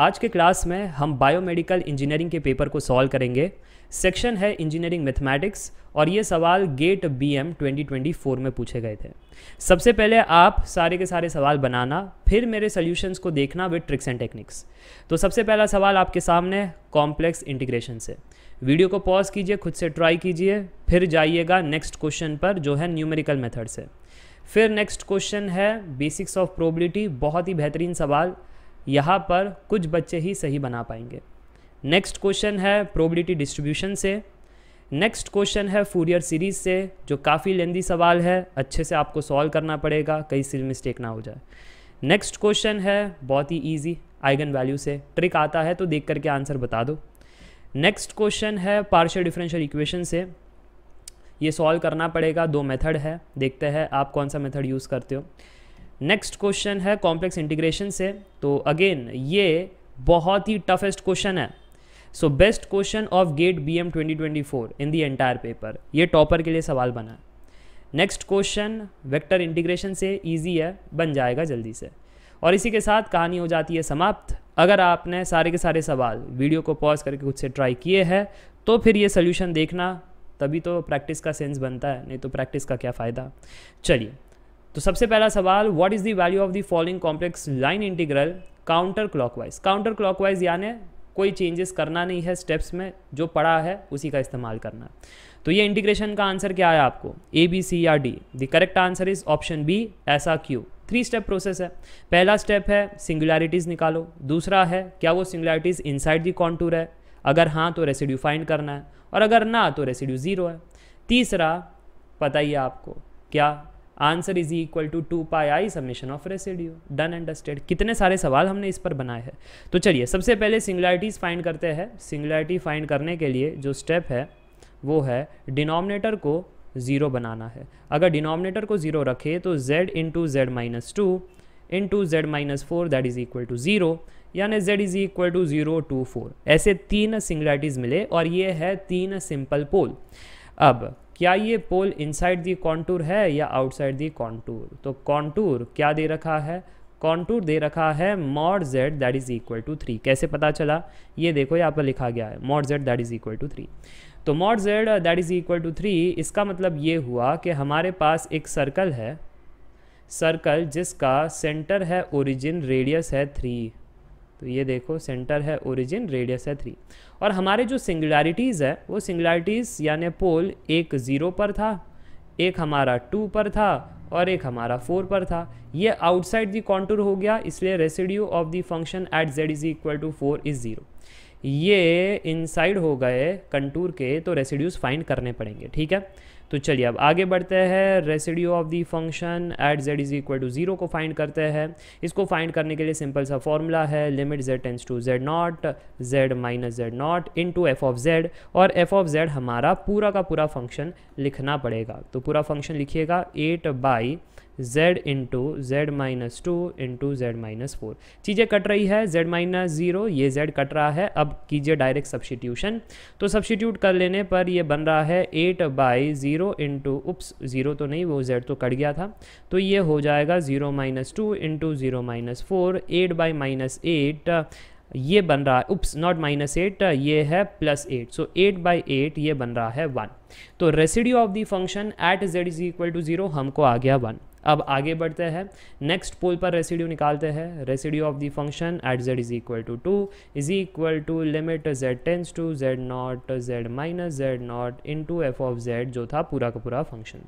आज के क्लास में हम बायोमेडिकल इंजीनियरिंग के पेपर को सॉल्व करेंगे सेक्शन है इंजीनियरिंग मैथमेटिक्स और ये सवाल गेट बीएम 2024 में पूछे गए थे सबसे पहले आप सारे के सारे सवाल बनाना फिर मेरे सॉल्यूशंस को देखना विद ट्रिक्स एंड टेक्निक्स तो सबसे पहला सवाल आपके सामने कॉम्प्लेक्स इंटीग्रेशन से वीडियो को पॉज कीजिए खुद से ट्राई कीजिए फिर जाइएगा नेक्स्ट क्वेश्चन पर जो है न्यूमेरिकल मेथड से फिर नेक्स्ट क्वेश्चन है बेसिक्स ऑफ प्रोबिलिटी बहुत ही बेहतरीन सवाल यहाँ पर कुछ बच्चे ही सही बना पाएंगे नेक्स्ट क्वेश्चन है प्रोबिलिटी डिस्ट्रीब्यूशन से नेक्स्ट क्वेश्चन है फूरियर सीरीज से जो काफ़ी लेंदी सवाल है अच्छे से आपको सॉल्व करना पड़ेगा कहीं से मिस्टेक ना हो जाए नेक्स्ट क्वेश्चन है बहुत ही ईजी आइगन वैल्यू से ट्रिक आता है तो देख करके आंसर बता दो नेक्स्ट क्वेश्चन है पार्शियल डिफरेंशियल इक्वेशन से ये सॉल्व करना पड़ेगा दो मेथड है देखते हैं आप कौन सा मेथड यूज़ करते हो नेक्स्ट क्वेश्चन है कॉम्प्लेक्स इंटीग्रेशन से तो अगेन ये बहुत ही टफेस्ट क्वेश्चन है so best question of GATE B M twenty twenty four in the entire paper ये टॉपर के लिए सवाल बना है नेक्स्ट क्वेश्चन वेक्टर इंटीग्रेशन से ईजी है बन जाएगा जल्दी से और इसी के साथ कहानी हो जाती है समाप्त अगर आपने सारे के सारे सवाल वीडियो को पॉज करके खुद से ट्राई किए हैं तो फिर ये सोल्यूशन देखना तभी तो प्रैक्टिस का सेंस बनता है नहीं तो प्रैक्टिस का क्या फ़ायदा चलिए तो सबसे पहला सवाल what is the value of the following complex line integral counter clockwise counter clockwise यानी कोई चेंजेस करना नहीं है स्टेप्स में जो पड़ा है उसी का इस्तेमाल करना है तो ये इंटीग्रेशन का आंसर क्या है आपको ए बी सी या D the correct answer is option B ऐसा क्यू थ्री स्टेप प्रोसेस है पहला स्टेप है सिंगुलैरिटीज़ निकालो दूसरा है क्या वो सिंगुलैरिटीज़ इनसाइड दी कॉन्टूर है अगर हाँ तो रेसिड्यू फाइंड करना है और अगर ना तो रेसिड्यू ज़ीरो है तीसरा पता ही है आपको क्या answer is equal to two pi i summation of residue done understood कितने सारे सवाल हमने इस पर बनाए हैं तो चलिए सबसे पहले सिंगुलरिटीज़ फाइंड करते हैं सिंगुलरिटी फाइंड करने के लिए जो स्टेप है वो है डिनोमिनेटर को ज़ीरो बनाना है अगर डिनोमिनेटर को ज़ीरो रखे तो z into z minus two into z minus four that is equal to zero यानी z is equal to zero two four ऐसे तीन सिंगुलरिटीज़ मिले और ये है तीन सिंपल पोल अब क्या ये पोल इनसाइड दी कॉन्टूर है या आउटसाइड दी कॉन्टूर तो कॉन्टूर क्या दे रखा है कॉन्टूर दे रखा है mod z that is equal to three कैसे पता चला ये देखो यहाँ पर लिखा गया है mod z that is equal to three तो mod z that is equal to three इसका मतलब ये हुआ कि हमारे पास एक सर्कल है सर्कल जिसका सेंटर है ओरिजिन रेडियस है थ्री तो ये देखो सेंटर है ओरिजिन रेडियस है थ्री और हमारे जो सिंगुलरिटीज़ है वो सिंगुलरिटीज़ यानी पोल एक ज़ीरो पर था एक हमारा टू पर था और एक हमारा फोर पर था ये आउटसाइड दी कॉन्टूर हो गया इसलिए residue of the function at z is equal to four is zero ये इनसाइड हो गए कंटूर के तो रेसिड्यूज फाइंड करने पड़ेंगे ठीक है तो चलिए अब आगे बढ़ते हैं residue of the function at z is equal to zero को फाइंड करते हैं इसको फाइंड करने के लिए सिंपल सा फॉर्मूला है limit z tends to z not z minus z not into f of z और एफ ऑफ जेड हमारा पूरा का पूरा फंक्शन लिखना पड़ेगा तो पूरा फंक्शन लिखिएगा eight by z into z minus two into z minus four चीज़ें कट रही है z माइनस ज़ीरो ये z कट रहा है अब कीजिए डायरेक्ट सब्सटीट्यूशन तो सब्सटीट्यूट कर लेने पर ये बन रहा है eight by zero into oops zero तो नहीं वो z तो कट गया था तो ये हो जाएगा zero minus two into zero minus four eight by minus eight ये बन रहा है उप्स नॉट माइनस एट ये है plus eight so eight by eight ये बन रहा है वन तो residue of the function at z is equal to zero हमको आ गया वन अब आगे बढ़ते हैं नेक्स्ट पोल पर रेसिड्यू निकालते हैं residue of the function at z is equal to two is equal to limit z tends to z not z minus z not into f of z जो था पूरा का पूरा फंक्शन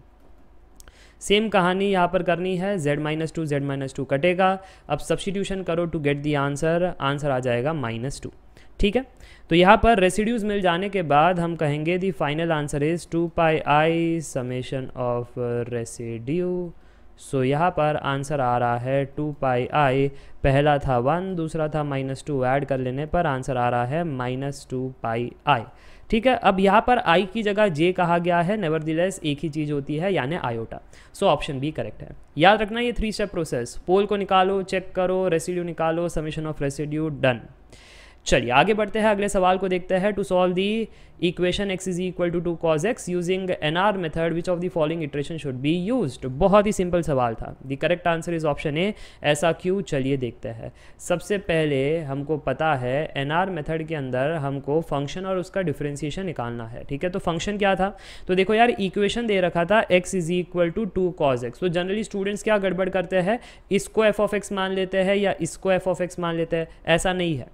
सेम कहानी यहाँ पर करनी है z minus two z minus two कटेगा अब सब्सटीट्यूशन करो to get the answer answer आ जाएगा माइनस टू ठीक है तो यहाँ पर रेसिड्यूज मिल जाने के बाद हम कहेंगे the final answer is two pi i summation of residue so so, यहाँ पर आंसर आ रहा है टू पाई आई पहला था वन दूसरा था माइनस टू ऐड कर लेने पर आंसर आ रहा है माइनस टू पाई आई ठीक है अब यहाँ पर आई की जगह जे कहा गया है नेवर एक ही चीज़ होती है यानी iota so option B correct है याद रखना ये थ्री स्टेप प्रोसेस पोल को निकालो चेक करो रेसिड्यू निकालो समिशन ऑफ रेसिड्यू डन चलिए आगे बढ़ते हैं अगले सवाल को देखते हैं to solve the equation x is equal to two cos x using N R method which of the following iteration should be use बहुत ही सिंपल सवाल था the correct answer is option A ऐसा क्यों चलिए देखते हैं सबसे पहले हमको पता है एन आर मेथड के अंदर हमको फंक्शन और उसका डिफ्रेंसिएशन निकालना है ठीक है तो फंक्शन क्या था तो देखो यार इक्वेशन दे रखा था x is equal to two cos x तो जनरली स्टूडेंट्स क्या गड़बड़ करते हैं इसको एफ ऑफ एक्स मान लेते हैं या इसको एफ ऑफ एक्स मान लेते हैं ऐसा नहीं है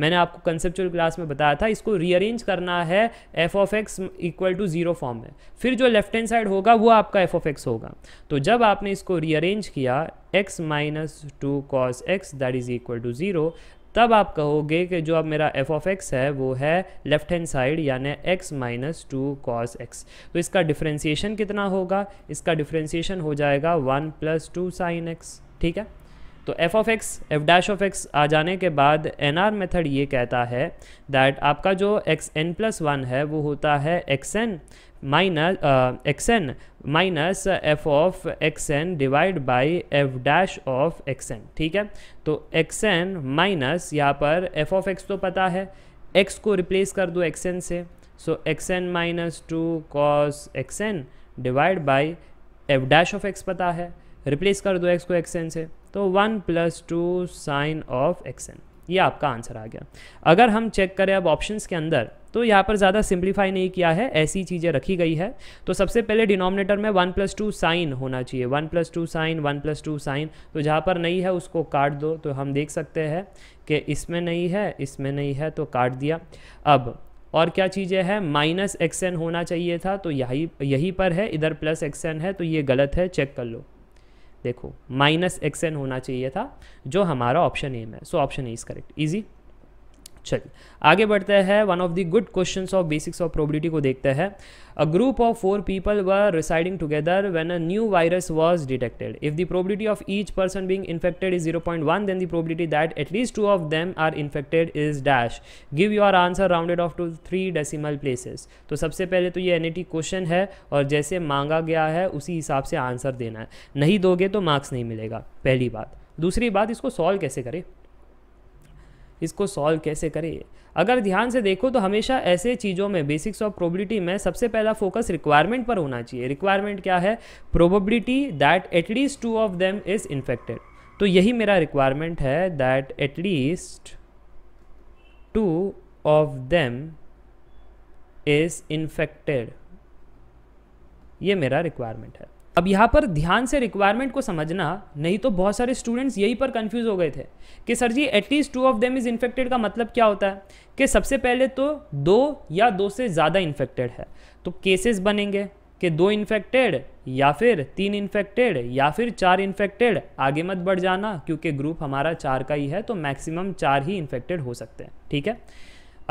मैंने आपको कंसेप्चुअल क्लास में बताया था इसको रीअरेंज करना है f of x equal to zero form में फिर जो लेफ्ट हैंड साइड होगा वो आपका एफ ऑफ एक्स होगा तो जब आपने इसको रीअरेंज किया x minus two cos x that is equal to zero तब आप कहोगे कि जो अब मेरा एफ ऑफ एक्स है वो है लेफ्ट हैंड साइड यानी x minus two cos x तो इसका डिफ्रेंसीशन कितना होगा इसका डिफ्रेंसीशन हो जाएगा one plus two sine x ठीक है तो f of x f dash of x आ जाने के बाद एन आर मेथड ये कहता है दैट आपका जो एक्स एन प्लस वन है वो होता है x n minus x n minus f of x n divide by f dash of x n ठीक है तो एक्स एन माइनस यहाँ पर एफ ऑफ एक्स तो पता है एक्स को रिप्लेस कर दो एक्स एन से so x n minus two cos x n divide by f dash of x पता है रिप्लेस कर दो एक्स को एक्स एन से तो one plus two sine of x n ये आपका आंसर आ गया अगर हम चेक करें अब ऑप्शंस के अंदर तो यहाँ पर ज़्यादा सिंप्लीफाई नहीं किया है ऐसी चीज़ें रखी गई है तो सबसे पहले डिनोमिनेटर में वन प्लस टू साइन होना चाहिए one plus two sine one plus two sine तो जहाँ पर नहीं है उसको काट दो तो हम देख सकते हैं कि इसमें नहीं है इसमें नहीं है तो काट दिया अब और क्या चीज़ें हैं माइनस एक्स एन होना चाहिए था तो यही यही पर है इधर प्लस एक्स एन है तो ये गलत है चेक कर लो देखो माइनस एक्स एन होना चाहिए था जो हमारा ऑप्शन ए में so option A is correct easy चलिए आगे बढ़ते हैं one of the good questions of basics of probability को देखते हैं a group of four people were residing together when a new virus was detected if the probability of each person being infected is 0.1 then the probability that at least two of them are infected is dash give your answer rounded off to three decimal places तो सबसे पहले तो ये N question है और जैसे मांगा गया है उसी हिसाब से आंसर देना है नहीं दोगे तो मार्क्स नहीं मिलेगा पहली बात दूसरी बात इसको सॉल्व कैसे करें इसको सॉल्व कैसे करें अगर ध्यान से देखो तो हमेशा ऐसे चीज़ों में बेसिक्स ऑफ प्रोबेबिलिटी में सबसे पहला फोकस रिक्वायरमेंट पर होना चाहिए रिक्वायरमेंट क्या है probability that at least two of them is infected तो यही मेरा रिक्वायरमेंट है that at least two of them is infected ये मेरा रिक्वायरमेंट है अब यहाँ पर ध्यान से रिक्वायरमेंट को समझना नहीं तो बहुत सारे स्टूडेंट्स यही पर कंफ्यूज हो गए थे कि sir ji at least two of them is infected का मतलब क्या होता है कि सबसे पहले तो दो या दो से ज़्यादा इन्फेक्टेड है तो केसेस बनेंगे कि दो इन्फेक्टेड या फिर तीन इन्फेक्टेड या फिर चार इन्फेक्टेड आगे मत बढ़ जाना क्योंकि ग्रुप हमारा चार का ही है तो मैक्सिमम चार ही इन्फेक्टेड हो सकते हैं ठीक है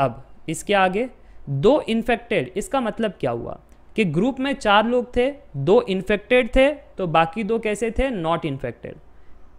अब इसके आगे दो इन्फेक्टेड इसका मतलब क्या हुआ कि ग्रुप में चार लोग थे दो इन्फेक्टेड थे तो बाकी दो कैसे थे नॉट इन्फेक्टेड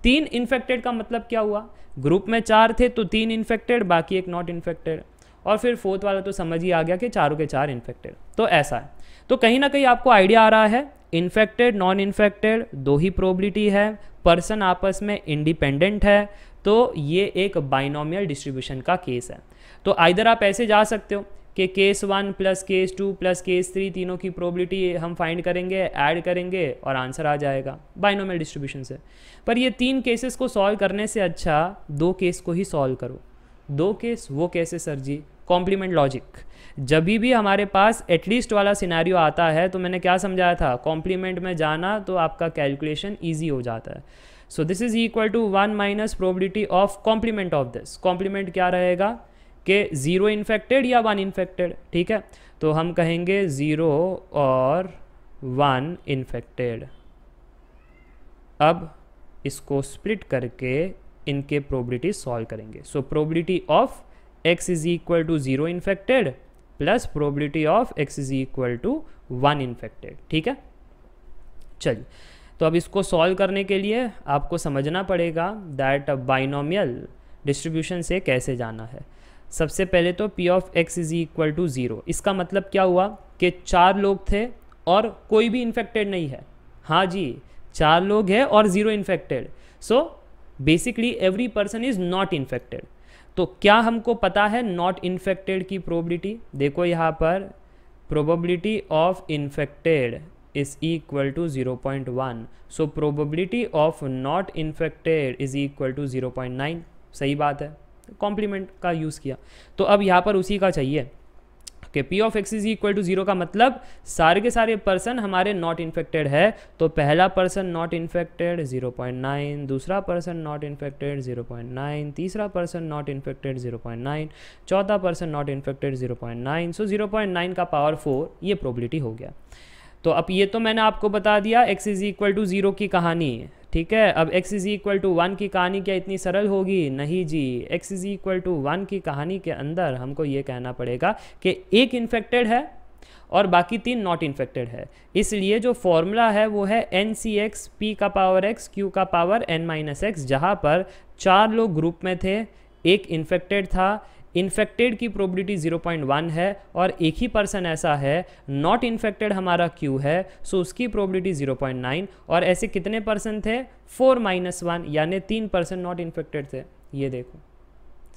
तीन इन्फेक्टेड का मतलब क्या हुआ ग्रुप में चार थे तो तीन इन्फेक्टेड बाकी एक नॉट इन्फेक्टेड और फिर फोर्थ वाला तो समझ ही आ गया कि चारों के चार इन्फेक्टेड तो ऐसा है तो कहीं ना कहीं आपको आइडिया आ रहा है इन्फेक्टेड नॉन इन्फेक्टेड दो ही प्रोबिलिटी है पर्सन आपस में इंडिपेंडेंट है तो ये एक बाइनोमियल डिस्ट्रीब्यूशन का केस है तो आइधर आप ऐसे जा सकते हो कि case one plus case two plus case three तीनों की प्रोबेबिलिटी हम फाइंड करेंगे ऐड करेंगे और आंसर आ जाएगा बाइनोमियल डिस्ट्रीब्यूशन से पर ये तीन केसेस को सॉल्व करने से अच्छा दो केस को ही सॉल्व करो दो केस वो कैसे सर जी कॉम्प्लीमेंट लॉजिक जब भी हमारे पास एटलीस्ट वाला सिनारियो आता है तो मैंने क्या समझाया था कॉम्प्लीमेंट में जाना तो आपका कैलकुलेशन ईजी हो जाता है so this is equal to one minus probability of complement of this complement क्या रहेगा कि ज़ीरो इन्फेक्टेड या वन इन्फेक्टेड ठीक है तो हम कहेंगे ज़ीरो और वन इन्फेक्टेड अब इसको स्प्लिट करके इनके प्रोबलिटी सॉल्व करेंगे so probability of x is equal to zero infected plus probability of x is equal to one infected ठीक है चलिए तो अब इसको सॉल्व करने के लिए आपको समझना पड़ेगा दैट बाइनोमियल डिस्ट्रीब्यूशन से कैसे जाना है सबसे पहले तो P of x is equal to zero इसका मतलब क्या हुआ कि चार लोग थे और कोई भी इन्फेक्टेड नहीं है हाँ जी चार लोग हैं और zero infected so basically every person is not infected तो क्या हमको पता है नॉट इन्फेक्टेड की प्रोबेबिलिटी देखो यहाँ पर probability of infected is equal to zero point one so probability of not infected is equal to zero point nine सही बात है कॉम्प्लीमेंट का यूज़ किया तो अब यहाँ पर उसी का चाहिए कि P of x is equal to zero का मतलब सारे के सारे पर्सन हमारे नॉट इन्फेक्टेड है तो पहला पर्सन नॉट इन्फेक्टेड 0.9 दूसरा पर्सन नॉट इन्फेक्टेड 0.9 तीसरा पर्सन नॉट इन्फेक्टेड 0.9 चौथा पर्सन नॉट इन्फेक्टेड 0.9 सो 0.9 का पावर फोर ये प्रोबलिटी हो गया तो अब ये तो मैंने आपको बता दिया X is equal to zero की कहानी ठीक है अब x is equal to one की कहानी क्या इतनी सरल होगी नहीं जी x is equal to one की कहानी के अंदर हमको ये कहना पड़ेगा कि एक इन्फेक्टेड है और बाकी तीन नॉट इन्फेक्टेड है इसलिए जो फॉर्मूला है वो है एन सी एक्स पी का पावर एक्स क्यू का पावर एन माइनस एक्स जहाँ पर चार लोग ग्रुप में थे एक इन्फेक्टेड था इन्फेक्टेड की प्रोबेबिलिटी 0.1 है और एक ही पर्सन ऐसा है नॉट इन्फेक्टेड हमारा क्यू है सो उसकी प्रोबेबिलिटी 0.9 और ऐसे कितने पर्सन थे फोर माइनस वन यानी तीन पर्सन नॉट इन्फेक्टेड थे ये देखो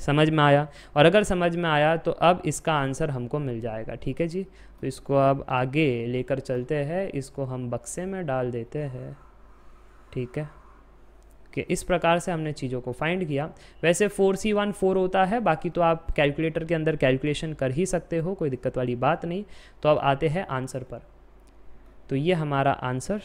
समझ में आया और अगर समझ में आया तो अब इसका आंसर हमको मिल जाएगा ठीक है जी तो इसको अब आगे लेकर चलते हैं इसको हम बक्से में डाल देते हैं ठीक है कि इस प्रकार से हमने चीज़ों को फाइंड किया वैसे फोर सी वन फोर होता है बाकी तो आप कैलकुलेटर के अंदर कैलकुलेशन कर ही सकते हो कोई दिक्कत वाली बात नहीं तो अब आते हैं आंसर पर तो ये हमारा answer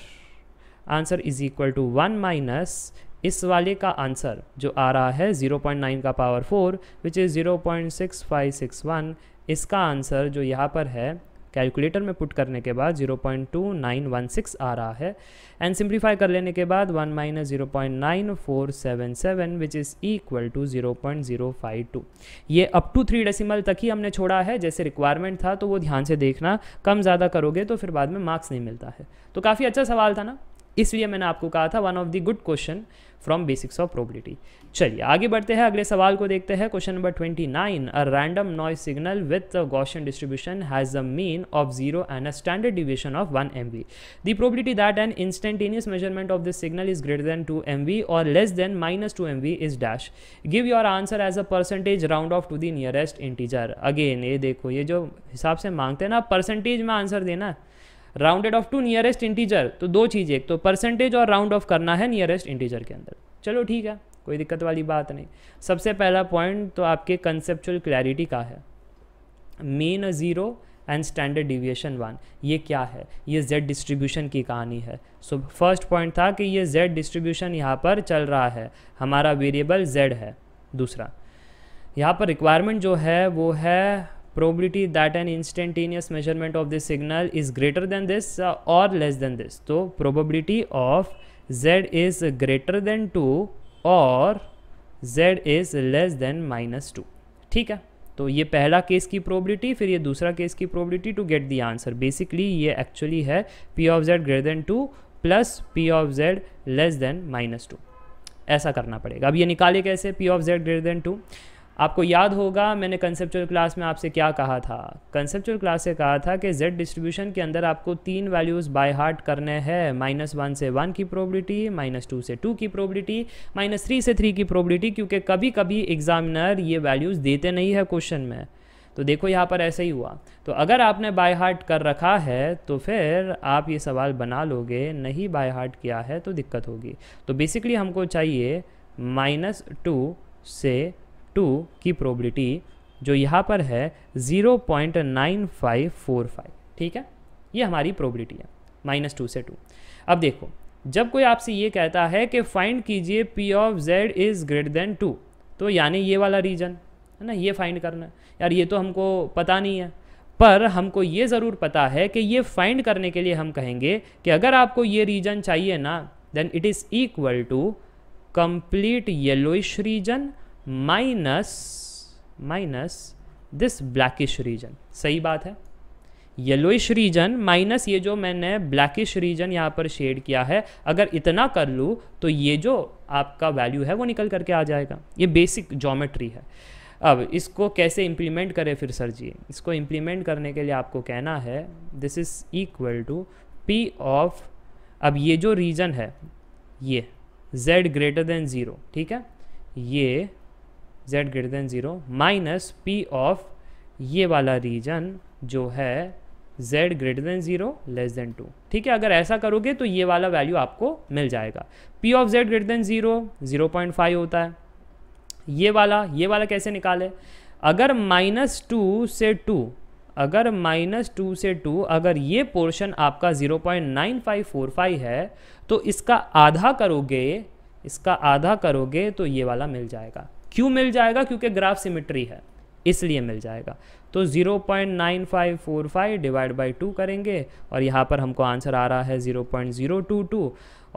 answer is equal to one minus इस वाले का आंसर जो आ रहा है 0.9 का पावर फोर विच इज़ 0.6561 इसका आंसर जो यहाँ पर है कैलकुलेटर में पुट करने के बाद 0.2916 आ रहा है एंड सिंप्लीफाई कर लेने के बाद 1 minus zero point nine four seven seven which is equal to zero point zero five two ये अप टू थ्री डेसिमल तक ही हमने छोड़ा है जैसे रिक्वायरमेंट था तो वो ध्यान से देखना कम ज़्यादा करोगे तो फिर बाद में मार्क्स नहीं मिलता है तो काफ़ी अच्छा सवाल था ना इसलिए मैंने आपको कहा था one of the good question from basics of probability चलिए आगे बढ़ते हैं अगले सवाल को देखते हैं question number twenty nine a random noise signal with the Gaussian distribution has a mean of zero and a standard deviation of one M V the probability that an instantaneous measurement of this signal is greater than two M V और less than minus two M V is dash give your answer as a percentage round off to the nearest integer again ये देखो ये जो हिसाब से मांगते हैं ना परसेंटेज में आंसर देना है rounded off to nearest integer तो दो चीज़ें एक तो परसेंटेज और राउंड ऑफ करना है नियरेस्ट इंटीजर के अंदर चलो ठीक है कोई दिक्कत वाली बात नहीं सबसे पहला पॉइंट तो आपके कंसेप्चुअल क्लैरिटी का है mean zero and standard deviation one ये क्या है ये जेड डिस्ट्रीब्यूशन की कहानी है सो फर्स्ट पॉइंट था कि ये जेड डिस्ट्रीब्यूशन यहाँ पर चल रहा है हमारा वेरिएबल जेड है दूसरा यहाँ पर रिक्वायरमेंट जो है वो है probability that an instantaneous measurement of this signal is greater than this uh, or less than this so probability of z is greater than 2 or z is less than minus 2 ठीक है तो ये पहला case की probability फिर ये दूसरा case की probability to get the answer basically ये एक्चुअली है p of z greater than two plus p of z less than minus two ऐसा करना पड़ेगा अब ये निकाले कैसे p of z greater than two आपको याद होगा मैंने कंसेप्चुअल क्लास में आपसे क्या कहा था कंसेप्चुअल क्लास से कहा था कि z डिस्ट्रीब्यूशन के अंदर आपको तीन वैल्यूज़ बाय हार्ट करने हैं माइनस वन से वन की प्रोबेबिलिटी माइनस टू से टू की प्रोबेबिलिटी माइनस थ्री से थ्री की प्रोबेबिलिटी क्योंकि कभी कभी एग्जामिनर ये वैल्यूज़ देते नहीं है क्वेश्चन में तो देखो यहाँ पर ऐसा ही हुआ तो अगर आपने बाय हार्ट कर रखा है तो फिर आप ये सवाल बना लोगे नहीं बाय हार्ट किया है तो दिक्कत होगी तो बेसिकली हमको चाहिए माइनस टू से टू की प्रोबेबिलिटी जो यहाँ पर है 0.9545 ठीक है ये हमारी प्रोबेबिलिटी है माइनस टू से टू अब देखो जब कोई आपसे ये कहता है कि फाइंड कीजिए P of Z is greater than two तो यानी ये वाला रीजन है ना ये फाइंड करना यार ये तो हमको पता नहीं है पर हमको ये ज़रूर पता है कि ये फाइंड करने के लिए हम कहेंगे कि अगर आपको ये रीजन चाहिए ना then it is equal to complete yellowish region minus minus this blackish region सही बात है येलोइश रीजन माइनस ये जो मैंने ब्लैकिश रीजन यहाँ पर शेड किया है अगर इतना कर लूँ तो ये जो आपका वैल्यू है वो निकल करके आ जाएगा ये बेसिक जोमेट्री है अब इसको कैसे इम्प्लीमेंट करें फिर सर जी इसको इम्प्लीमेंट करने के लिए आपको कहना है this is equal to P of अब ये जो रीजन है ये z ग्रेटर देन ज़ीरो ठीक है ये Z greater than zero minus P of ये वाला रीजन जो है z greater than zero less than two ठीक है अगर ऐसा करोगे तो ये वाला वैल्यू आपको मिल जाएगा p of z greater than zero zero point five होता है ये वाला ये वाला कैसे निकाले अगर माइनस टू से टू अगर माइनस टू से टू अगर ये पोर्शन आपका zero point nine five four five है तो इसका आधा करोगे इसका आधा करोगे तो ये वाला मिल जाएगा क्यों मिल जाएगा क्योंकि ग्राफ सिमिट्री है इसलिए मिल जाएगा तो 0.9545 डिवाइड बाय टू करेंगे और यहाँ पर हमको आंसर आ रहा है 0.022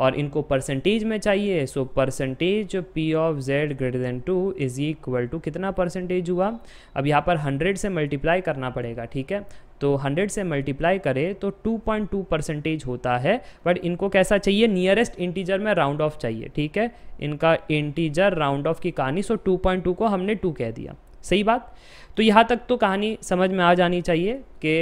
और इनको परसेंटेज में चाहिए so percentage P of Z greater than two is equal to कितना परसेंटेज हुआ अब यहाँ पर 100 से मल्टीप्लाई करना पड़ेगा ठीक है तो 100 से मल्टीप्लाई करें तो 2.2 परसेंटेज होता है बट इनको कैसा चाहिए नियरेस्ट इंटीजर में राउंड ऑफ चाहिए ठीक है इनका इंटीजर राउंड ऑफ की कहानी सो 2.2 को हमने 2 कह दिया सही बात तो यहाँ तक तो कहानी समझ में आ जानी चाहिए कि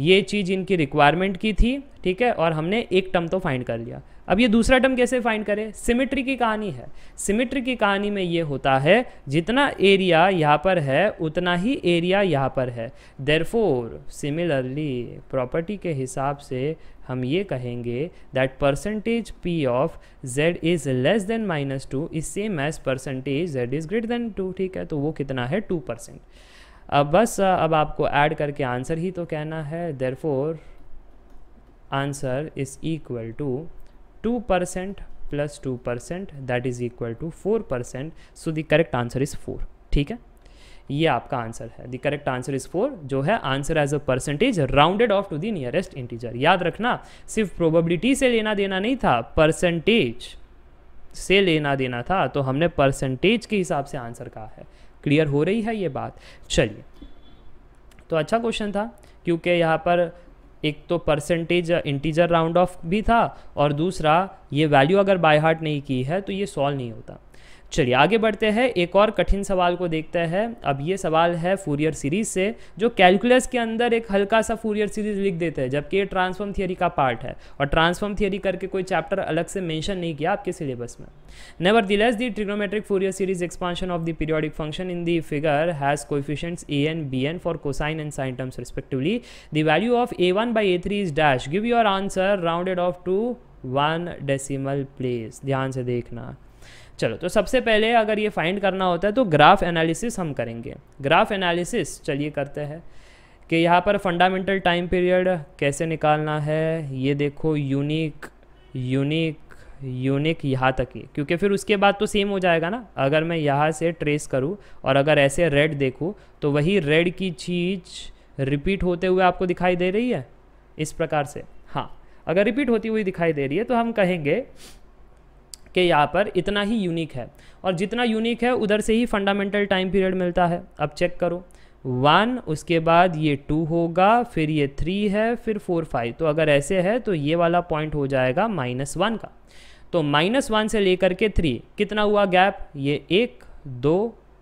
ये चीज़ इनकी रिक्वायरमेंट की थी ठीक है और हमने एक टर्म तो फाइंड कर लिया अब ये दूसरा टर्म कैसे फाइंड करें सिमेट्री की कहानी है सिमेट्री की कहानी में ये होता है जितना एरिया यहाँ पर है उतना ही एरिया यहाँ पर है देरफोर सिमिलरली प्रॉपर्टी के हिसाब से हम ये कहेंगे that percentage P of Z is less than minus two is same as percentage Z is greater than two ठीक है तो वो कितना है टू परसेंट अब बस अब आपको ऐड करके आंसर ही तो कहना है there four answer is equal to two percent plus two percent that is equal to four percent so the correct answer is four ठीक है ये आपका आंसर है the correct answer is four जो है answer as a percentage rounded off to the nearest integer याद रखना सिर्फ प्रोबेबिलिटी से लेना देना नहीं था परसेंटेज से लेना देना था तो हमने परसेंटेज के हिसाब से आंसर कहा है क्लियर हो रही है ये बात चलिए तो अच्छा क्वेश्चन था क्योंकि यहाँ पर एक तो परसेंटेज इंटीजर राउंड ऑफ भी था और दूसरा ये वैल्यू अगर बाय हार्ट नहीं की है तो ये सॉल्व नहीं होता चलिए आगे बढ़ते हैं एक और कठिन सवाल को देखते हैं अब ये सवाल है फूरियर सीरीज से जो कैलकुलस के अंदर एक हल्का सा फूरियर सीरीज लिख देते हैं जबकि ये ट्रांसफॉर्म थियरी का पार्ट है और ट्रांसफॉर्म थियरी करके कोई चैप्टर अलग से मेंशन नहीं किया आपके सिलेबस में नेवर दिलस the trigonometric Fourier series expansion of the periodic function in the figure has coefficients A N B N for cosine and sine terms respectively the value of A one by A three is dash give your answer rounded off to one decimal place ध्यान से देखना चलो तो सबसे पहले अगर ये find करना होता है तो ग्राफ एनालिसिस हम करेंगे ग्राफ एनालिसिस चलिए करते हैं कि यहाँ पर फंडामेंटल टाइम पीरियड कैसे निकालना है ये देखो यूनिक यूनिक यूनिक यहाँ तक ही क्योंकि फिर उसके बाद तो सेम हो जाएगा ना अगर मैं यहाँ से ट्रेस करूँ और अगर ऐसे रेड देखूँ तो वही रेड की चीज़ रिपीट होते हुए आपको दिखाई दे रही है इस प्रकार से हाँ अगर रिपीट होती हुई दिखाई दे रही है तो हम कहेंगे के यहाँ पर इतना ही यूनिक है और जितना यूनिक है उधर से ही फंडामेंटल टाइम पीरियड मिलता है अब चेक करो वन उसके बाद ये टू होगा फिर ये थ्री है फिर फोर फाइव तो अगर ऐसे है तो ये वाला पॉइंट हो जाएगा माइनस वन का तो माइनस वन से लेकर के थ्री कितना हुआ गैप ये एक दो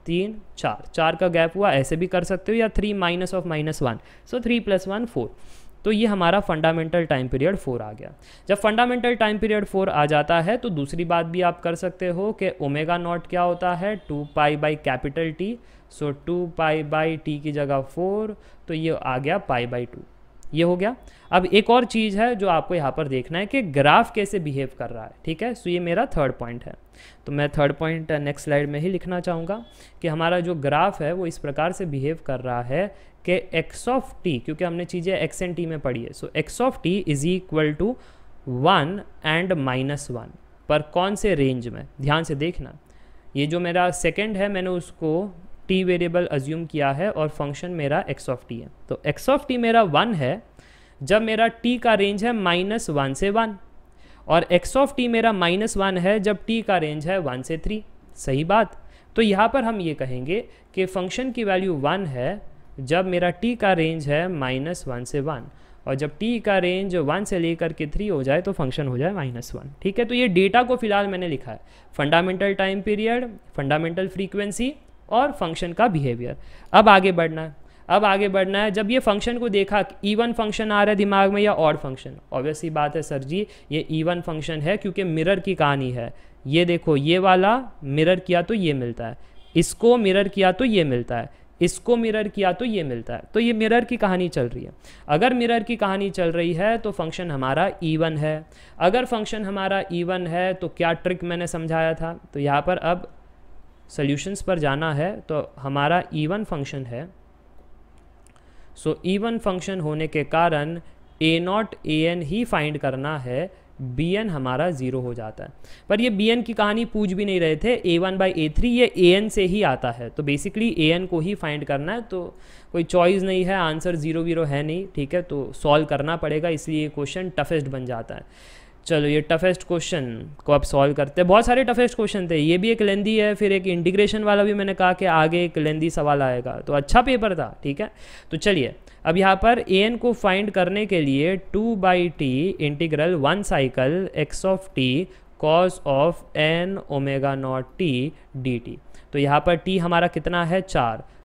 तीन चार चार का गैप हुआ ऐसे भी कर सकते हो या three minus of minus one so three plus one four तो ये हमारा फंडामेंटल टाइम पीरियड फोर आ गया जब फंडामेंटल टाइम पीरियड फोर आ जाता है तो दूसरी बात भी आप कर सकते हो कि ओमेगा नॉट क्या होता है two pi by capital T so two pi by T की जगह फोर तो ये आ गया पाई बाई टू ये हो गया अब एक और चीज़ है जो आपको यहाँ पर देखना है कि ग्राफ कैसे बिहेव कर रहा है ठीक है सो ये मेरा थर्ड पॉइंट है तो मैं थर्ड पॉइंट नेक्स्ट स्लाइड में ही लिखना चाहूँगा कि हमारा जो ग्राफ है वो इस प्रकार से बिहेव कर रहा है कि एक्स ऑफ टी क्योंकि हमने चीज़ें एक्स एंड टी में पढ़ी है so X of T is equal to one and minus one पर कौन से रेंज में ध्यान से देखना ये जो मेरा सेकेंड है मैंने उसको टी वेरिएबल अज्यूम किया है और फंक्शन मेरा एक्स ऑफ टी है तो एक्स ऑफ टी मेरा वन है जब मेरा टी का रेंज है माइनस वन से वन और एक्स ऑफ टी मेरा माइनस वन है जब टी का रेंज है वन से थ्री सही बात तो यहाँ पर हम ये कहेंगे कि फंक्शन की वैल्यू वन है जब मेरा टी का रेंज है माइनस वन से वन और जब टी का रेंज वन से लेकर के थ्री हो जाए तो फंक्शन हो जाए माइनस वन ठीक है तो ये डेटा को फिलहाल मैंने लिखा है fundamental time period fundamental frequency और फंक्शन का बिहेवियर अब आगे बढ़ना है अब आगे बढ़ना है जब ये फंक्शन को देखा ईवन फंक्शन आ रहा है दिमाग में या और फंक्शन ऑब्वियसली बात है सर जी ये वन फंक्शन है क्योंकि मिरर की कहानी है ये देखो ये वाला मिरर किया तो ये मिलता है इसको मिरर किया तो ये मिलता है इसको मिरर किया तो ये मिलता है तो ये मिरर की कहानी चल रही है अगर मिरर की कहानी चल रही है तो फंक्शन हमारा ईवन है अगर फंक्शन हमारा ईवन है तो क्या ट्रिक मैंने समझाया था तो यहाँ पर अब सॉल्यूशंस पर जाना है तो हमारा ई वन फंक्शन है सो ई वन फंक्शन होने के कारण ए नॉट ए एन ही फाइंड करना है बी एन हमारा ज़ीरो हो जाता है पर ये बी एन की कहानी पूछ भी नहीं रहे थे A one by A three ये ए एन से ही आता है तो बेसिकली ए एन को ही फाइंड करना है तो कोई चॉइस नहीं है आंसर ज़ीरो वीरो है नहीं ठीक है तो सॉल्व करना पड़ेगा इसलिए ये क्वेश्चन टफेस्ट बन जाता है चलो ये टफेस्ट क्वेश्चन को आप सॉल्व करते हैं बहुत सारे टफेस्ट क्वेश्चन थे ये भी एक लेंदी है फिर एक इंटीग्रेशन वाला भी मैंने कहा कि आगे एक लेंदी सवाल आएगा तो अच्छा पेपर था ठीक है तो चलिए अब यहाँ पर ए एन को फाइंड करने के लिए two by T integral one cycle X of T cos of N omega naught T D T तो यहाँ पर टी हमारा कितना है चार